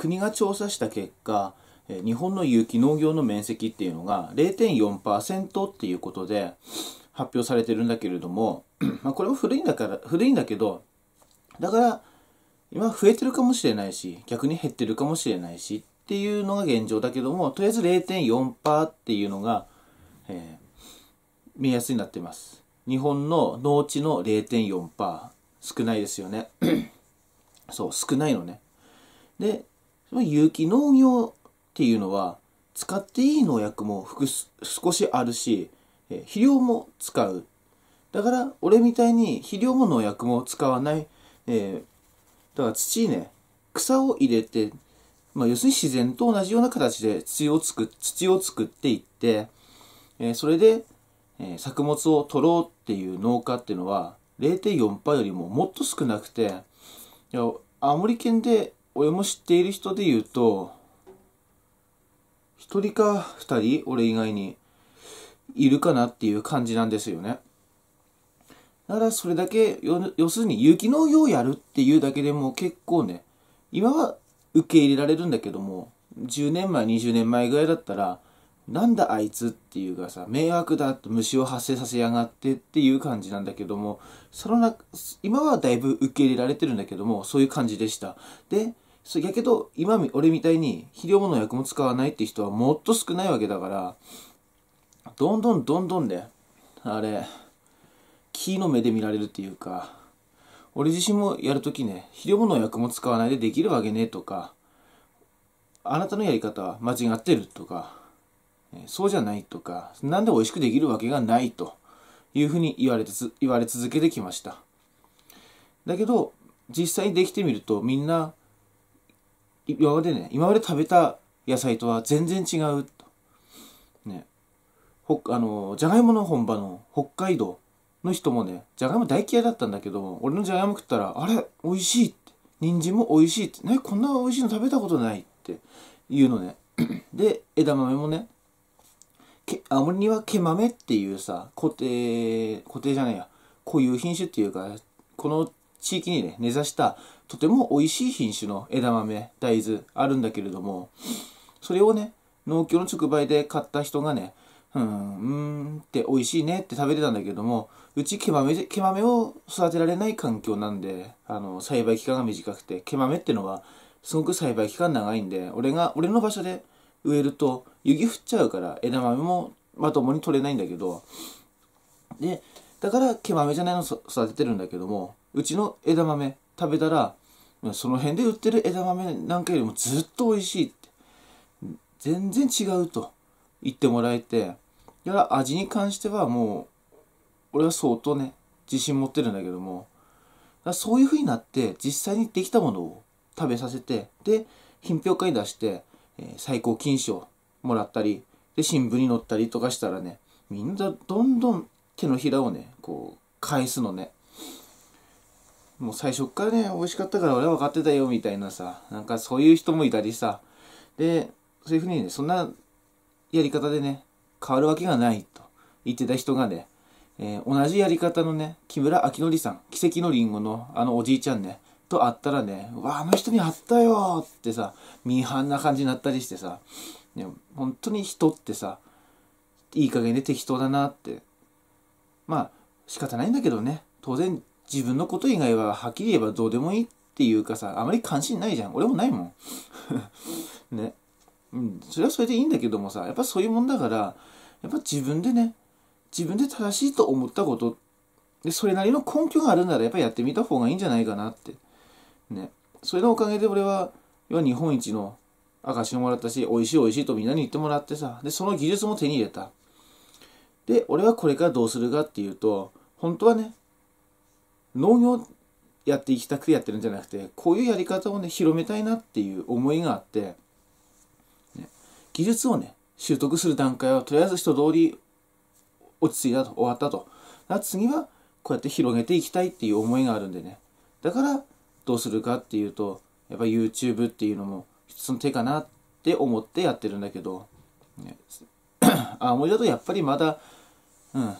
国が調査した結果、日本の有機農業の面積っていうのが0.4%っていうことで発表されてるんだけれども、まあ、これも古いんだから、古いんだけど、だから今増えてるかもしれないし、逆に減ってるかもしれないしっていうのが現状だけども、とりあえず0.4%っていうのが、えー、目安になってます。日本の農地の0.4%、少ないですよね。そう、少ないのね。で、その有機農業っていうのは、使っていい農薬も少しあるし、肥料も使う。だから、俺みたいに肥料も農薬も使わない。えー、だから土ね、草を入れて、まあ、要するに自然と同じような形で土を土を作っていって、えー、それで、えー、作物を取ろうっていう農家っていうのは0.4%よりももっと少なくて青森県で俺も知っている人で言うと、一人か二人、俺以外に、いるかなっていう感じなんですよね。だからそれだけ、要するに雪のようをやるっていうだけでも結構ね、今は受け入れられるんだけども、10年前、20年前ぐらいだったら、なんだあいつっていうかさ、迷惑だって虫を発生させやがってっていう感じなんだけども、その中、今はだいぶ受け入れられてるんだけども、そういう感じでした。で、そやけど、今、俺みたいに肥料物薬も使わないって人はもっと少ないわけだから、どんどんどんどんね、あれ、木の目で見られるっていうか、俺自身もやるときね、肥料物薬も使わないでできるわけねとか、あなたのやり方は間違ってるとか、そうじゃないとか、なんで美味しくできるわけがないというふうに言われて言われ続けてきました。だけど、実際にできてみるとみんな今までね、今まで食べた野菜とは全然違うと。ね。ほあの、じゃがいもの本場の北海道の人もね、じゃがいも大嫌いだったんだけど、俺のじゃがいも食ったら、あれ美味しいって。人参も美味しいって。ね、こんな美味しいの食べたことないっていうのね。で、枝豆もね、けまりには毛豆っていうさ、固定、固定じゃないや、固有品種っていうか、この地域にね、根ざしたとても美味しい品種の枝豆、大豆あるんだけれども、それをね、農協の直売で買った人がね、うん、うんって美味しいねって食べてたんだけども、うち毛豆、毛豆を育てられない環境なんで、あの、栽培期間が短くて、毛豆ってのはすごく栽培期間長いんで、俺が、俺の場所で植えると雪降っちゃうから枝豆もまともに取れないんだけど、で、だから毛豆じゃないの育ててるんだけども、うちの枝豆食べたらその辺で売ってる枝豆なんかよりもずっと美味しいって、全然違うと言ってもらえて、だから味に関してはもう、俺は相当ね、自信持ってるんだけども、だそういう風になって実際にできたものを食べさせて、で、品評会に出して、えー、最高金賞もらったり、で、新聞に載ったりとかしたらね、みんなどんどん手のひらをね、こう、返すのね。もう最初っからね、美味しかったから俺は分かってたよ、みたいなさ、なんかそういう人もいたりさ、で、そういうふうにね、そんなやり方でね、変わるわけがないと言ってた人がね、えー、同じやり方のね、木村明則さん、奇跡のりんごのあのおじいちゃんね、と会ったらね、うわ、あの人に会ったよってさ、ミーハンな感じになったりしてさ、ね、本当に人ってさ、いい加減で適当だなって。まあ、仕方ないんだけどね、当然自分のこと以外ははっきり言えばどうでもいいっていうかさ、あまり関心ないじゃん。俺もないもん。ね。うん、それはそれでいいんだけどもさ、やっぱそういうもんだから、やっぱ自分でね、自分で正しいと思ったこと、で、それなりの根拠があるならやっぱやってみた方がいいんじゃないかなって。ね。それのおかげで俺は、要は日本一の証をもらったし、美味しい美味しいとみんなに言ってもらってさ、で、その技術も手に入れた。で、俺はこれからどうするかっていうと、本当はね、農業やっていきたくてやってるんじゃなくてこういうやり方をね広めたいなっていう思いがあって、ね、技術をね習得する段階はとりあえず人通り落ち着いたと終わったとだ次はこうやって広げていきたいっていう思いがあるんでねだからどうするかっていうとやっぱ YouTube っていうのも一つの手かなって思ってやってるんだけど、ね、青森だとやっぱりまだうん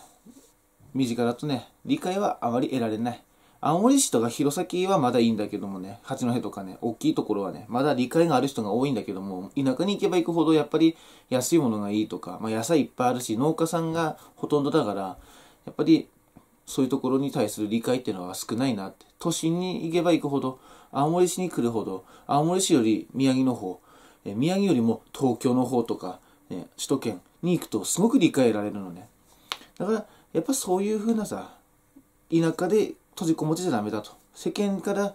身近だとね、理解はあまり得られない。青森市とか弘前はまだいいんだけどもね、八戸とかね、大きいところはね、まだ理解がある人が多いんだけども、田舎に行けば行くほどやっぱり安いものがいいとか、まあ、野菜いっぱいあるし、農家さんがほとんどだから、やっぱりそういうところに対する理解っていうのは少ないなって。都心に行けば行くほど、青森市に来るほど、青森市より宮城の方、え宮城よりも東京の方とか、ね、首都圏に行くとすごく理解得られるのね。だから、やっぱそういうふうなさ、田舎で閉じこもってちゃダメだと。世間から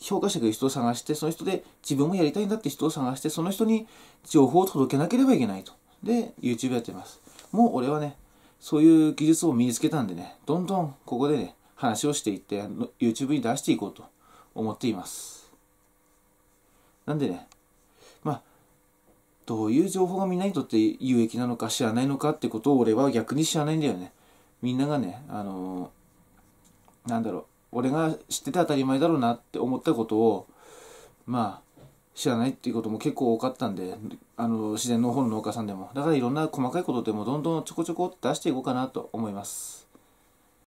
評価してくる人を探して、その人で自分もやりたいんだって人を探して、その人に情報を届けなければいけないと。で、YouTube やってます。もう俺はね、そういう技術を身につけたんでね、どんどんここでね、話をしていって、YouTube に出していこうと思っています。なんでね、まあ、どういう情報がみんなにとって有益なのか知らないのかってことを俺は逆に知らないんだよね。みんながね、あのー、なんだろう、俺が知ってて当たり前だろうなって思ったことを、まあ、知らないっていうことも結構多かったんで、あの自然農法の農家さんでも。だからいろんな細かいことでもどんどんちょこちょこって出していこうかなと思います。